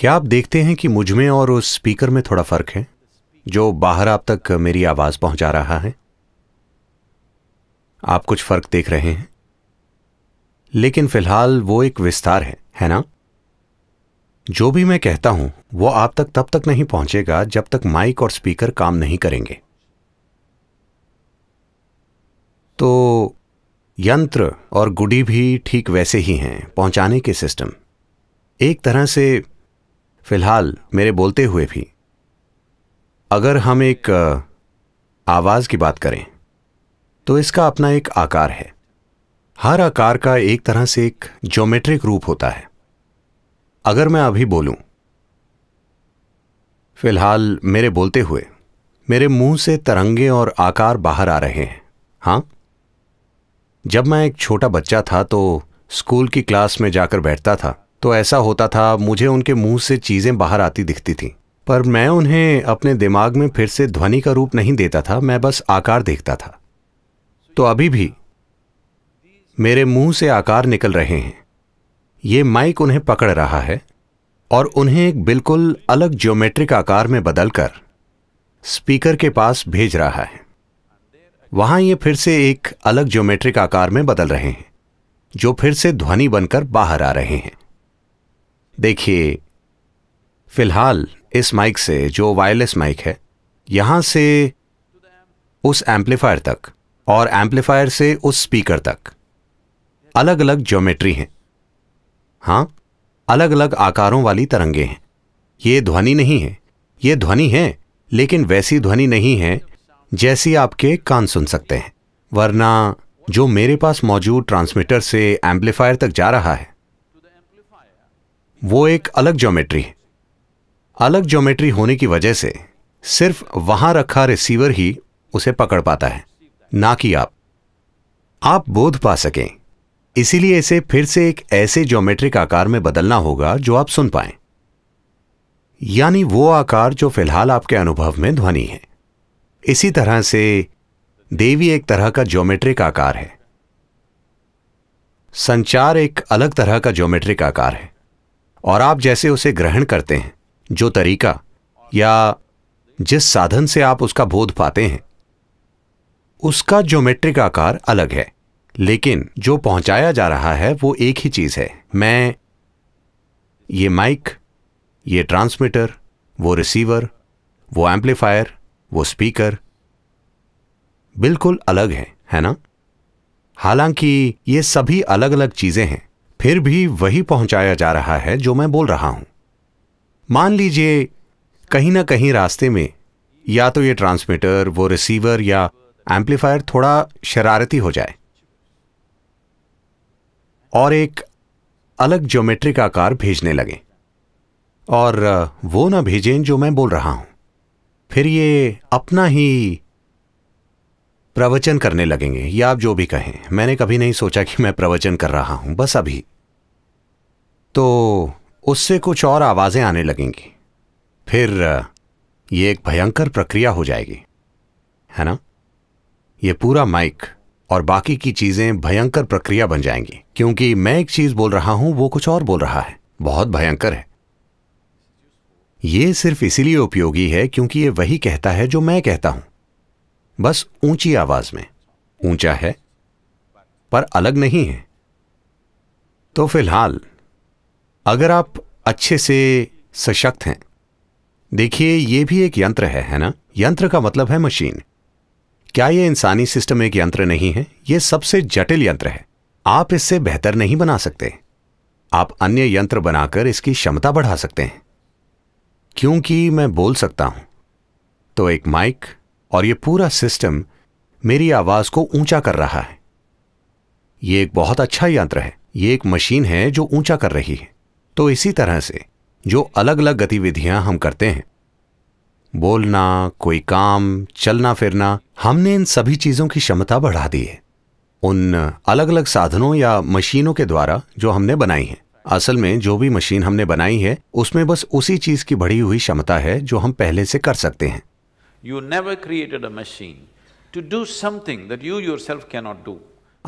क्या आप देखते हैं कि मुझ में और उस स्पीकर में थोड़ा फर्क है जो बाहर आप तक मेरी आवाज पहुंचा रहा है आप कुछ फर्क देख रहे हैं लेकिन फिलहाल वो एक विस्तार है है ना जो भी मैं कहता हूं वो आप तक तब तक नहीं पहुंचेगा जब तक माइक और स्पीकर काम नहीं करेंगे तो यंत्र और गुडी भी ठीक वैसे ही हैं पहुंचाने के सिस्टम एक तरह से फिलहाल मेरे बोलते हुए भी अगर हम एक आवाज़ की बात करें तो इसका अपना एक आकार है हर आकार का एक तरह से एक ज्योमेट्रिक रूप होता है अगर मैं अभी बोलूं फिलहाल मेरे बोलते हुए मेरे मुंह से तरंगे और आकार बाहर आ रहे हैं हां जब मैं एक छोटा बच्चा था तो स्कूल की क्लास में जाकर बैठता था तो ऐसा होता था मुझे उनके मुंह से चीज़ें बाहर आती दिखती थीं पर मैं उन्हें अपने दिमाग में फिर से ध्वनि का रूप नहीं देता था मैं बस आकार देखता था तो अभी भी मेरे मुंह से आकार निकल रहे हैं ये माइक उन्हें पकड़ रहा है और उन्हें एक बिल्कुल अलग ज्योमेट्रिक आकार में बदलकर स्पीकर के पास भेज रहा है वहां ये फिर से एक अलग ज्योमेट्रिक आकार में बदल रहे हैं जो फिर से ध्वनि बनकर बाहर आ रहे हैं देखिए फिलहाल इस माइक से जो वायरलेस माइक है यहां से उस एम्पलीफायर तक और एम्पलीफायर से उस स्पीकर तक अलग अलग ज्योमेट्री हैं हां अलग अलग आकारों वाली तरंगे हैं ये ध्वनि नहीं है ये ध्वनि है लेकिन वैसी ध्वनि नहीं है जैसी आपके कान सुन सकते हैं वरना जो मेरे पास मौजूद ट्रांसमीटर से एम्पलीफायर तक जा रहा है वो एक अलग ज्योमेट्री है अलग ज्योमेट्री होने की वजह से सिर्फ वहां रखा रिसीवर ही उसे पकड़ पाता है ना कि आप आप बोध पा सकें इसीलिए इसे फिर से एक ऐसे ज्योमेट्रिक आकार में बदलना होगा जो आप सुन पाए यानी वो आकार जो फिलहाल आपके अनुभव में ध्वनि है इसी तरह से देवी एक तरह का ज्योमेट्रिक आकार है संचार एक अलग तरह का ज्योमेट्रिक आकार है और आप जैसे उसे ग्रहण करते हैं जो तरीका या जिस साधन से आप उसका बोध पाते हैं उसका ज्योमेट्रिक आकार अलग है लेकिन जो पहुंचाया जा रहा है वो एक ही चीज है मैं ये माइक ये ट्रांसमीटर वो रिसीवर वो एम्पलीफायर वो स्पीकर बिल्कुल अलग है है ना हालांकि ये सभी अलग अलग चीजें हैं फिर भी वही पहुंचाया जा रहा है जो मैं बोल रहा हूं मान लीजिए कहीं ना कहीं रास्ते में या तो ये ट्रांसमीटर वो रिसीवर या एम्पलीफायर थोड़ा शरारती हो जाए और एक अलग ज्योमेट्रिक आकार भेजने लगे और वो ना भेजें जो मैं बोल रहा हूं फिर ये अपना ही प्रवचन करने लगेंगे या आप जो भी कहें मैंने कभी नहीं सोचा कि मैं प्रवचन कर रहा हूं बस अभी तो उससे कुछ और आवाज़ें आने लगेंगी फिर ये एक भयंकर प्रक्रिया हो जाएगी है ना ये पूरा माइक और बाकी की चीज़ें भयंकर प्रक्रिया बन जाएंगी क्योंकि मैं एक चीज़ बोल रहा हूं वो कुछ और बोल रहा है बहुत भयंकर है ये सिर्फ इसीलिए उपयोगी है क्योंकि ये वही कहता है जो मैं कहता हूं बस ऊंची आवाज में ऊंचा है पर अलग नहीं है तो फिलहाल अगर आप अच्छे से सशक्त हैं देखिए ये भी एक यंत्र है है ना यंत्र का मतलब है मशीन क्या यह इंसानी सिस्टम एक यंत्र नहीं है यह सबसे जटिल यंत्र है आप इससे बेहतर नहीं बना सकते आप अन्य यंत्र बनाकर इसकी क्षमता बढ़ा सकते हैं क्योंकि मैं बोल सकता हूं तो एक माइक और यह पूरा सिस्टम मेरी आवाज को ऊंचा कर रहा है यह एक बहुत अच्छा यंत्र है ये एक मशीन है जो ऊंचा कर रही है तो इसी तरह से जो अलग अलग गतिविधियां हम करते हैं बोलना कोई काम चलना फिरना हमने इन सभी चीज़ों की क्षमता बढ़ा दी है उन अलग अलग साधनों या मशीनों के द्वारा जो हमने बनाई है असल में जो भी मशीन हमने बनाई है उसमें बस उसी चीज़ की बढ़ी हुई क्षमता है जो हम पहले से कर सकते हैं you never created a machine to do something that you yourself cannot do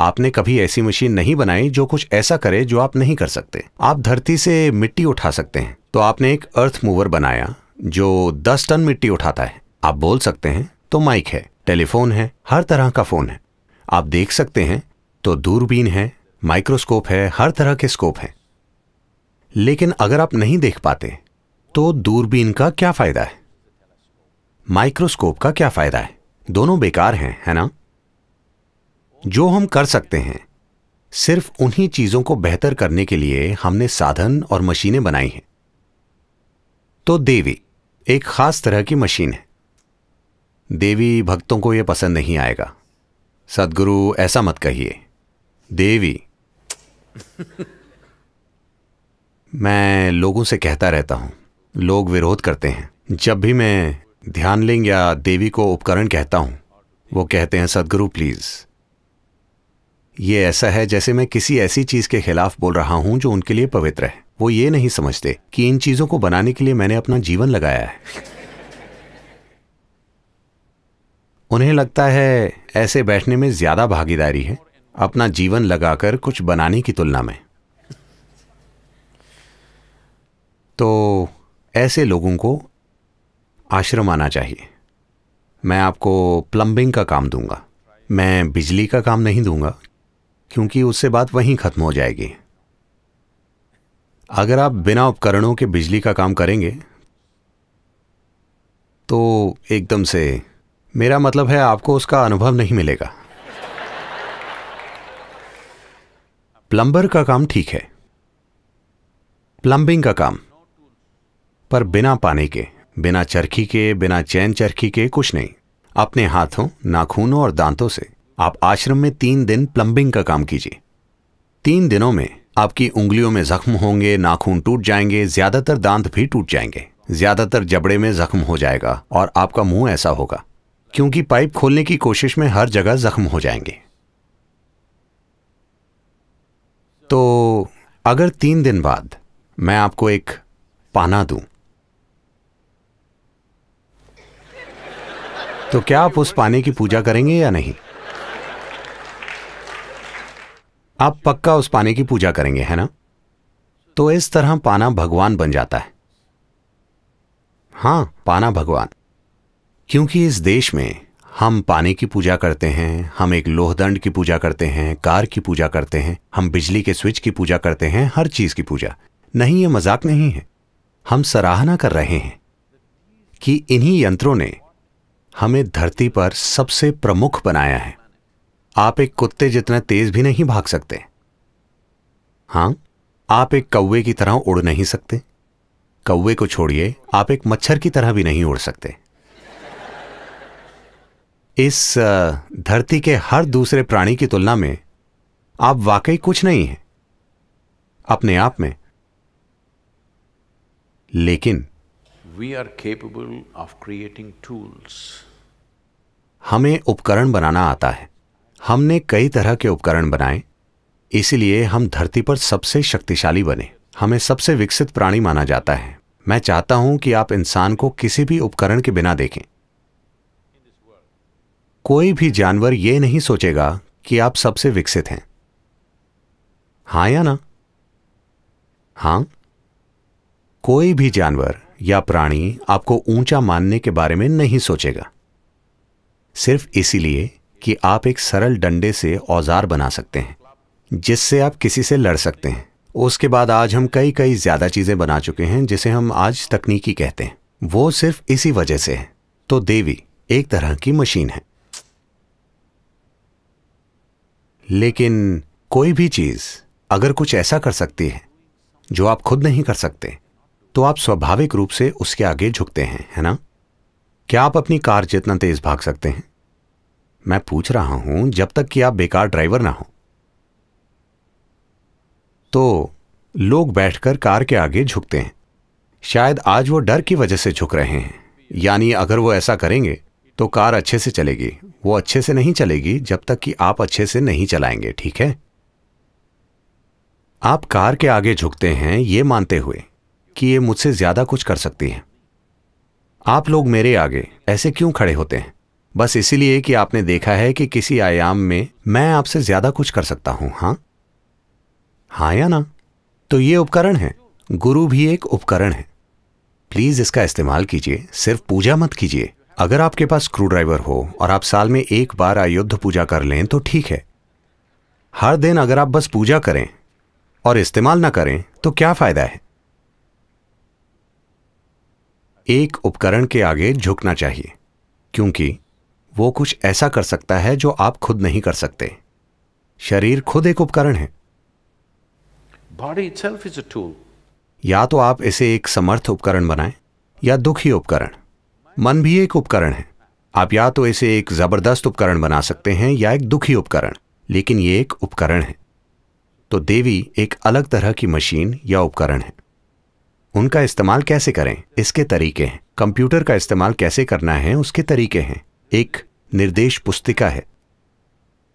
आपने कभी ऐसी मशीन नहीं बनाई जो कुछ ऐसा करे जो आप नहीं कर सकते आप धरती से मिट्टी उठा सकते हैं तो आपने एक अर्थ मूवर बनाया जो दस टन मिट्टी उठाता है आप बोल सकते हैं तो माइक है टेलीफोन है हर तरह का फोन है आप देख सकते हैं तो दूरबीन है माइक्रोस्कोप है हर तरह के स्कोप हैं लेकिन अगर आप नहीं देख पाते तो दूरबीन का क्या फायदा है माइक्रोस्कोप का क्या फायदा है दोनों बेकार हैं है ना जो हम कर सकते हैं सिर्फ उन्हीं चीज़ों को बेहतर करने के लिए हमने साधन और मशीनें बनाई हैं तो देवी एक खास तरह की मशीन है देवी भक्तों को यह पसंद नहीं आएगा सदगुरु ऐसा मत कहिए देवी मैं लोगों से कहता रहता हूं लोग विरोध करते हैं जब भी मैं ध्यानलिंग या देवी को उपकरण कहता हूं वो कहते हैं सदगुरु प्लीज़ ये ऐसा है जैसे मैं किसी ऐसी चीज के खिलाफ बोल रहा हूँ जो उनके लिए पवित्र है वो ये नहीं समझते कि इन चीजों को बनाने के लिए मैंने अपना जीवन लगाया है उन्हें लगता है ऐसे बैठने में ज्यादा भागीदारी है अपना जीवन लगाकर कुछ बनाने की तुलना में तो ऐसे लोगों को आश्रम आना चाहिए मैं आपको प्लंबिंग का काम दूंगा मैं बिजली का काम नहीं दूंगा क्योंकि उससे बात वहीं ख़त्म हो जाएगी अगर आप बिना उपकरणों के बिजली का काम करेंगे तो एकदम से मेरा मतलब है आपको उसका अनुभव नहीं मिलेगा प्लम्बर का काम ठीक है प्लम्बिंग का काम पर बिना पानी के बिना चरखी के बिना चैन चरखी के कुछ नहीं अपने हाथों नाखूनों और दांतों से आप आश्रम में तीन दिन प्लंबिंग का काम कीजिए तीन दिनों में आपकी उंगलियों में जख्म होंगे नाखून टूट जाएंगे ज्यादातर दांत भी टूट जाएंगे ज्यादातर जबड़े में जख्म हो जाएगा और आपका मुंह ऐसा होगा क्योंकि पाइप खोलने की कोशिश में हर जगह जख्म हो जाएंगे तो अगर तीन दिन बाद मैं आपको एक पाना दूं तो क्या आप उस पाने की पूजा करेंगे या नहीं आप पक्का उस पाने की पूजा करेंगे है ना तो इस तरह पाना भगवान बन जाता है हां पाना भगवान क्योंकि इस देश में हम पानी की पूजा करते हैं हम एक लोहदंड की पूजा करते हैं कार की पूजा करते हैं हम बिजली के स्विच की पूजा करते हैं हर चीज की पूजा नहीं ये मजाक नहीं है हम सराहना कर रहे हैं कि इन्हीं यंत्रों ने हमें धरती पर सबसे प्रमुख बनाया है आप एक कुत्ते जितना तेज भी नहीं भाग सकते हां आप एक कौवे की तरह उड़ नहीं सकते कौवे को छोड़िए आप एक मच्छर की तरह भी नहीं उड़ सकते इस धरती के हर दूसरे प्राणी की तुलना में आप वाकई कुछ नहीं हैं अपने आप में लेकिन we are capable of creating tools हमें उपकरण बनाना आता है हमने कई तरह के उपकरण बनाए इसीलिए हम धरती पर सबसे शक्तिशाली बने हमें सबसे विकसित प्राणी माना जाता है मैं चाहता हूं कि आप इंसान को किसी भी उपकरण के बिना देखें कोई भी जानवर यह नहीं सोचेगा कि आप सबसे विकसित हैं हां या ना हां कोई भी जानवर या प्राणी आपको ऊंचा मानने के बारे में नहीं सोचेगा सिर्फ इसीलिए कि आप एक सरल डंडे से औजार बना सकते हैं जिससे आप किसी से लड़ सकते हैं उसके बाद आज हम कई कई ज़्यादा चीज़ें बना चुके हैं जिसे हम आज तकनीकी कहते हैं वो सिर्फ इसी वजह से है तो देवी एक तरह की मशीन है लेकिन कोई भी चीज़ अगर कुछ ऐसा कर सकती है जो आप खुद नहीं कर सकते तो आप स्वाभाविक रूप से उसके आगे झुकते हैं है ना क्या आप अपनी कार जितना तेज भाग सकते हैं मैं पूछ रहा हूं जब तक कि आप बेकार ड्राइवर ना हो तो लोग बैठकर कार के आगे झुकते हैं शायद आज वो डर की वजह से झुक रहे हैं यानी अगर वो ऐसा करेंगे तो कार अच्छे से चलेगी वो अच्छे से नहीं चलेगी जब तक कि आप अच्छे से नहीं चलाएंगे ठीक है आप कार के आगे झुकते हैं ये मानते हुए कि ये मुझसे ज़्यादा कुछ कर सकती है आप लोग मेरे आगे ऐसे क्यों खड़े होते हैं बस इसीलिए कि आपने देखा है कि किसी आयाम में मैं आपसे ज्यादा कुछ कर सकता हूं हां हाँ या ना तो ये उपकरण है गुरु भी एक उपकरण है प्लीज इसका इस्तेमाल कीजिए सिर्फ पूजा मत कीजिए अगर आपके पास स्क्रू ड्राइवर हो और आप साल में एक बार अयोध्य पूजा कर लें तो ठीक है हर दिन अगर आप बस पूजा करें और इस्तेमाल ना करें तो क्या फायदा है एक उपकरण के आगे झुकना चाहिए क्योंकि वो कुछ ऐसा कर सकता है जो आप खुद नहीं कर सकते शरीर खुद एक उपकरण है body self is a tool या तो आप इसे एक समर्थ उपकरण बनाएं या दुखी उपकरण मन भी एक उपकरण है आप या तो इसे एक जबरदस्त उपकरण बना सकते हैं या एक दुखी उपकरण लेकिन ये एक उपकरण है तो देवी एक अलग तरह की मशीन या उपकरण है उनका इस्तेमाल कैसे करें इसके तरीके हैं कंप्यूटर का इस्तेमाल कैसे करना है उसके तरीके हैं एक निर्देश पुस्तिका है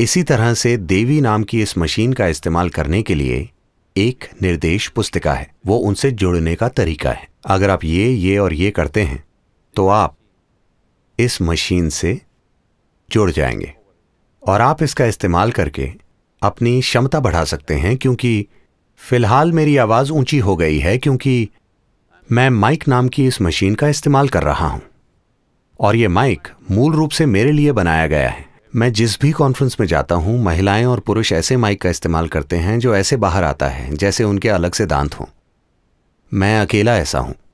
इसी तरह से देवी नाम की इस मशीन का इस्तेमाल करने के लिए एक निर्देश पुस्तिका है वो उनसे जुड़ने का तरीका है अगर आप ये ये और ये करते हैं तो आप इस मशीन से जुड़ जाएंगे और आप इसका इस्तेमाल करके अपनी क्षमता बढ़ा सकते हैं क्योंकि फ़िलहाल मेरी आवाज़ ऊंची हो गई है क्योंकि मैं माइक नाम की इस मशीन का इस्तेमाल कर रहा हूं और ये माइक मूल रूप से मेरे लिए बनाया गया है मैं जिस भी कॉन्फ्रेंस में जाता हूँ महिलाएं और पुरुष ऐसे माइक का इस्तेमाल करते हैं जो ऐसे बाहर आता है जैसे उनके अलग से दांत हों मैं अकेला ऐसा हूँ